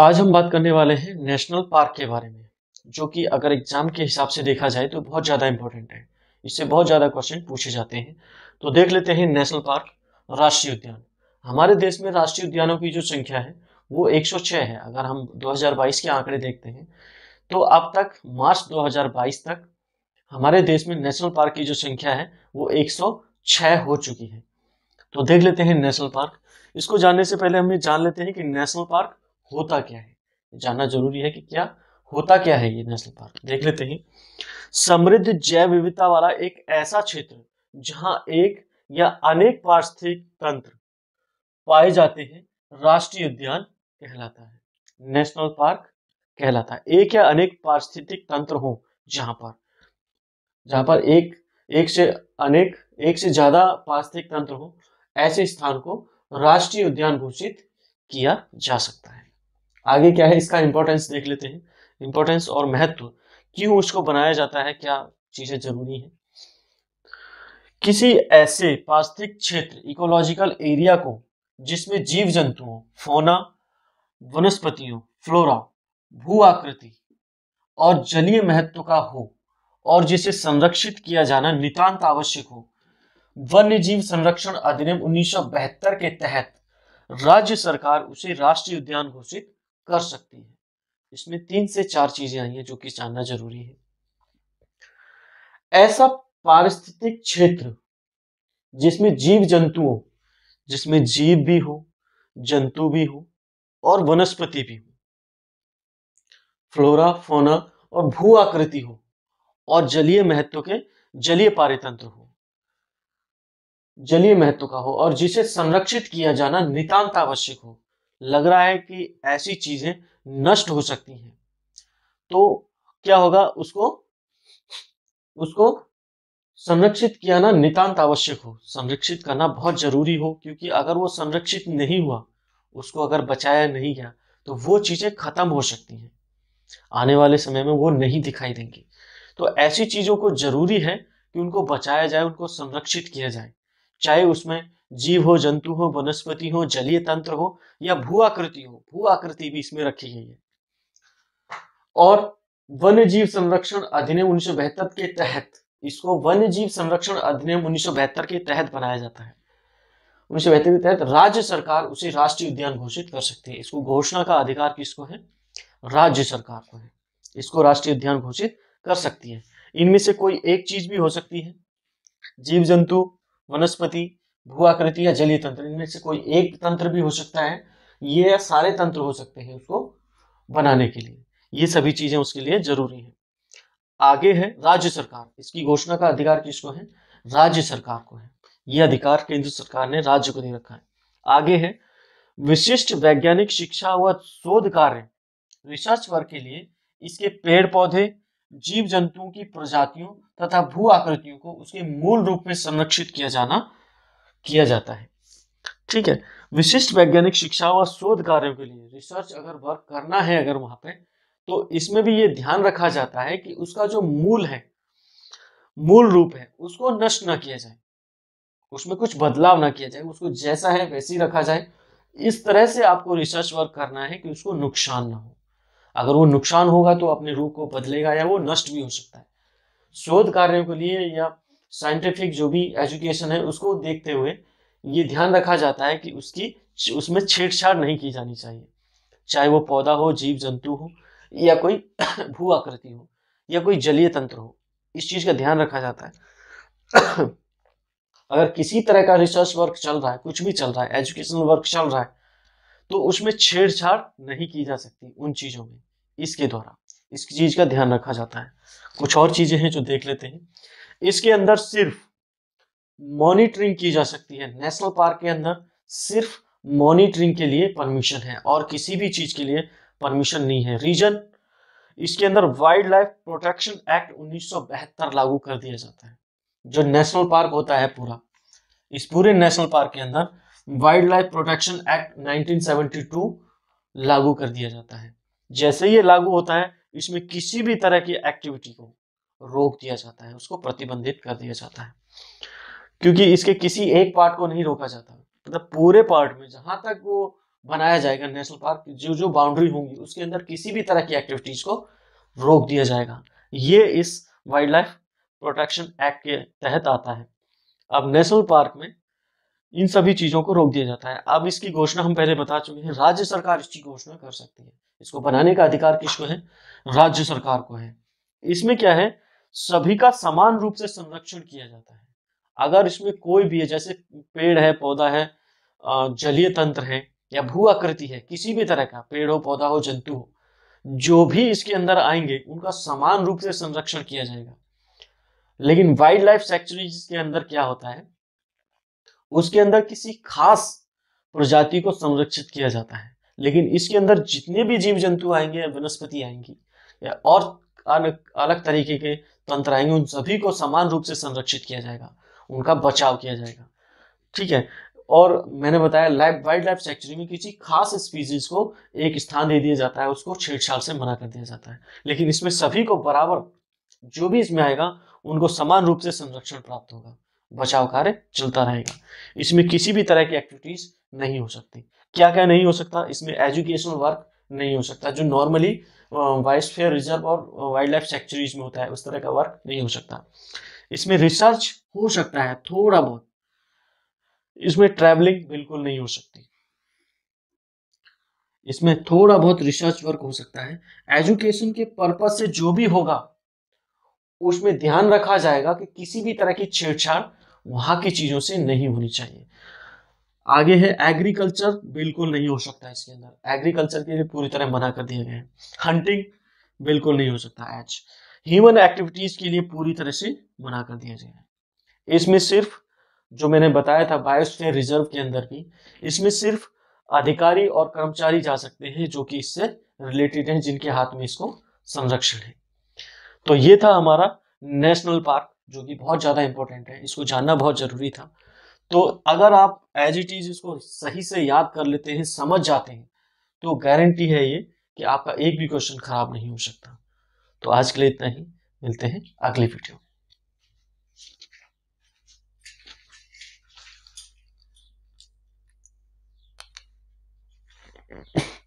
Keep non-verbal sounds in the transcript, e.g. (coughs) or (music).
आज हम बात करने वाले हैं नेशनल पार्क के बारे में जो कि अगर एग्जाम के हिसाब से देखा जाए तो बहुत ज़्यादा इंपॉर्टेंट है इससे बहुत ज़्यादा क्वेश्चन पूछे जाते हैं तो देख लेते हैं नेशनल पार्क राष्ट्रीय उद्यान हमारे देश में राष्ट्रीय उद्यानों की जो संख्या है वो 106 है अगर हम 2022 के आंकड़े देखते हैं तो अब तक मार्च 2022 तक हमारे देश में नेशनल पार्क की जो संख्या है वो 106 हो चुकी है तो देख लेते हैं नेशनल पार्क इसको जानने से पहले हमें जान लेते हैं कि नेशनल पार्क होता क्या है जानना जरूरी है कि क्या होता क्या है ये नेशनल पार्क देख लेते हैं समृद्ध जैव विविधता वाला एक ऐसा क्षेत्र जहां एक या अनेक पार्थिक तंत्र पाए जाते हैं राष्ट्रीय उद्यान कहलाता है नेशनल पार्क कहलाता है एक या अनेक पारिस्थितिक तंत्र हो जहां पर जहां पर एक एक से अनेक एक से ज्यादा पारिस्थितिक तंत्र हो ऐसे स्थान को राष्ट्रीय उद्यान घोषित किया जा सकता है आगे क्या है इसका इंपॉर्टेंस देख लेते हैं इंपॉर्टेंस और महत्व क्यों इसको बनाया जाता है क्या चीजें जरूरी है किसी ऐसे पास्तिक क्षेत्र इकोलॉजिकल एरिया को जिसमें जीव जंतुओं फोना वनस्पतियों फ्लोरा भू आकृति और जलीय महत्व का हो और जिसे संरक्षित किया जाना नितांत आवश्यक हो वन्य जीव संरक्षण अधिनियम उन्नीस के तहत राज्य सरकार उसे राष्ट्रीय उद्यान घोषित कर सकती है इसमें तीन से चार चीजें आई हैं जो कि जानना जरूरी है ऐसा पारिस्थितिक क्षेत्र जिसमें जीव जंतुओं जिसमें जीव भी हो जंतु भी हो और वनस्पति भी हो फ्लोरा फोना और भू आकृति हो और जलीय महत्व के जलीय पारितंत्र हो जलीय महत्व का हो और जिसे संरक्षित किया जाना नितांत आवश्यक हो लग रहा है कि ऐसी चीजें नष्ट हो सकती हैं तो क्या होगा उसको उसको संरक्षित किया ना नितांत आवश्यक हो संरक्षित करना बहुत जरूरी हो क्योंकि अगर वो संरक्षित नहीं हुआ उसको अगर बचाया नहीं गया तो वो चीजें खत्म हो सकती हैं आने वाले समय में वो नहीं दिखाई देंगी तो ऐसी चीजों को जरूरी है कि उनको बचाया जाए उनको संरक्षित किया जाए चाहे उसमें जीव हो जंतु हो वनस्पति हो जलीय तंत्र हो या भू आकृति हो भू आकृति भी इसमें रखी गई है और वन्य जीव संरक्षण अधिनियम उन्नीस के तहत इसको वन्य जीव संरक्षण अधिनियम उन्नीस के तहत बनाया जाता है उन्नीस के तहत राज्य सरकार उसे राष्ट्रीय उद्यान घोषित कर सकती है इसको घोषणा का अधिकार किसको है राज्य सरकार को है इसको राष्ट्रीय उद्यान घोषित कर सकती है इनमें से कोई एक चीज भी हो सकती है जीव जंतु वनस्पति भू आकृति या जलीय तंत्र इनमें से कोई एक तंत्र भी हो सकता है ये सारे तंत्र हो सकते हैं उसको बनाने के लिए ये सभी चीजें उसके लिए जरूरी है आगे है राज्य सरकार इसकी घोषणा का अधिकार किसको है राज्य सरकार को है ये अधिकार केंद्र सरकार ने राज्य को दे रखा है आगे है विशिष्ट वैज्ञानिक शिक्षा व शोध कार्य रिसर्च वर्क के लिए इसके पेड़ पौधे जीव जंतुओं की प्रजातियों तथा भू आकृतियों को उसके मूल रूप में संरक्षित किया जाना किया जाता है ठीक है विशिष्ट वैज्ञानिक शिक्षा व शोध कार्यों के लिए रिसर्च अगर वर्क करना है अगर वहां पे तो इसमें भी ये ध्यान रखा जाता है कि उसका जो मूल है मूल रूप है उसको नष्ट ना किया जाए उसमें कुछ बदलाव ना किया जाए उसको जैसा है वैसे ही रखा जाए इस तरह से आपको रिसर्च वर्क करना है कि उसको नुकसान ना हो अगर वो नुकसान होगा तो अपने रूप को बदलेगा या वो नष्ट भी हो सकता है शोध कार्यों के लिए या साइंटिफिक जो भी एजुकेशन है उसको देखते हुए ये ध्यान रखा जाता है कि उसकी उसमें छेड़छाड़ नहीं की जानी चाहिए चाहे वो पौधा हो जीव जंतु हो या कोई (coughs) भू आकृति हो या कोई जलीय तंत्र हो इस चीज का ध्यान रखा जाता है (coughs) अगर किसी तरह का रिसर्च वर्क चल रहा है कुछ भी चल रहा है एजुकेशनल वर्क चल रहा है तो उसमें छेड़छाड़ नहीं की जा सकती उन चीजों में इसके द्वारा इस चीज का ध्यान रखा जाता है कुछ और चीजें हैं जो देख लेते हैं इसके अंदर सिर्फ मॉनिटरिंग की जा सकती है नेशनल पार्क के अंदर सिर्फ मॉनिटरिंग के लिए परमिशन है और किसी भी चीज के लिए परमिशन नहीं है रीजन इसके अंदर वाइल्ड लाइफ प्रोटेक्शन एक्ट उन्नीस लागू कर दिया जाता है जो नेशनल पार्क होता है पूरा इस पूरे नेशनल पार्क के अंदर वाइल्ड लाइफ प्रोटेक्शन एक्ट 1972 लागू कर दिया जाता है जैसे ये लागू होता है इसमें किसी भी तरह की एक्टिविटी को रोक दिया जाता है उसको प्रतिबंधित कर दिया जाता है क्योंकि इसके किसी एक पार्ट को नहीं रोका जाता मतलब पूरे पार्ट में जहां तक वो बनाया जाएगा नेशनल पार्क जो जो बाउंड्री होंगी उसके अंदर किसी भी तरह की एक्टिविटीज को रोक दिया जाएगा ये इस वाइल्ड लाइफ प्रोटेक्शन एक्ट के तहत आता है अब नेशनल पार्क में इन सभी चीजों को रोक दिया जाता है अब इसकी घोषणा हम पहले बता चुके हैं राज्य सरकार इसकी घोषणा कर सकती है इसको बनाने का अधिकार किसको है राज्य सरकार को है इसमें क्या है सभी का समान रूप से संरक्षण किया जाता है अगर इसमें कोई भी है जैसे पेड़ है पौधा है जलीय तंत्र है या भू आकृति है किसी भी तरह का पेड़ हो पौधा हो जंतु हो जो भी इसके अंदर आएंगे उनका समान रूप से संरक्षण किया जाएगा लेकिन वाइल्ड लाइफ सेंचुरी के अंदर क्या होता है उसके अंदर किसी खास प्रजाति को संरक्षित किया जाता है लेकिन इसके अंदर जितने भी जीव जंतु आएंगे या वनस्पति आएंगी या और अलग अलग तरीके के तंत्र आएंगे उन सभी को समान रूप से संरक्षित किया जाएगा उनका बचाव किया जाएगा ठीक है और मैंने बताया लाइफ वाइल्ड लाइफ सेंचुरी में किसी खास स्पीसीज को एक स्थान दे दिया जाता है उसको छेड़छाड़ से मना कर दिया जाता है लेकिन इसमें सभी को बराबर जो भी इसमें आएगा उनको समान रूप से संरक्षण प्राप्त होगा बचाव कार्य चलता रहेगा इसमें किसी भी तरह की एक्टिविटीज नहीं हो सकती क्या क्या नहीं हो सकता इसमें एजुकेशनल वर्क नहीं हो सकता जो नॉर्मली वाइल्ड फेयर रिजर्व और वाइल्ड लाइफ सेंचुरीज में होता है उस तरह का वर्क नहीं हो सकता इसमें रिसर्च हो सकता है थोड़ा बहुत इसमें ट्रैवलिंग बिल्कुल नहीं हो सकती इसमें थोड़ा बहुत रिसर्च वर्क हो सकता है एजुकेशन के पर्पज से जो भी होगा उसमें ध्यान रखा जाएगा कि किसी भी तरह की छेड़छाड़ वहां की चीजों से नहीं होनी चाहिए आगे है एग्रीकल्चर बिल्कुल नहीं हो सकता इसके अंदर एग्रीकल्चर के लिए पूरी तरह मना कर दिया गया है हंटिंग बिल्कुल नहीं हो सकता एच ह्यूमन एक्टिविटीज के लिए पूरी तरह से मना कर दिया गया है इसमें सिर्फ जो मैंने बताया था बायोस्फीयर रिजर्व के अंदर भी इसमें सिर्फ अधिकारी और कर्मचारी जा सकते हैं जो कि इससे रिलेटेड हैं जिनके हाथ में इसको संरक्षण है तो ये था हमारा नेशनल पार्क जो कि बहुत ज़्यादा इंपॉर्टेंट है इसको जानना बहुत ज़रूरी था तो अगर आप एज इट इज इसको सही से याद कर लेते हैं समझ जाते हैं तो गारंटी है ये कि आपका एक भी क्वेश्चन खराब नहीं हो सकता तो आज के लिए इतना ही मिलते हैं अगले वीडियो में Yeah.